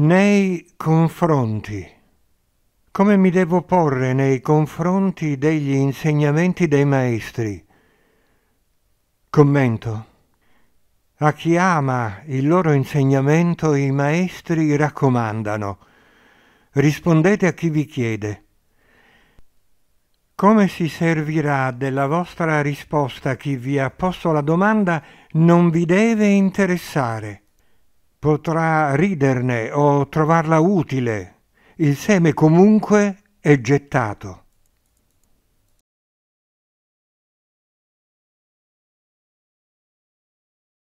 nei confronti. Come mi devo porre nei confronti degli insegnamenti dei maestri? Commento. A chi ama il loro insegnamento i maestri raccomandano. Rispondete a chi vi chiede. Come si servirà della vostra risposta a chi vi ha posto la domanda non vi deve interessare potrà riderne o trovarla utile. Il seme comunque è gettato.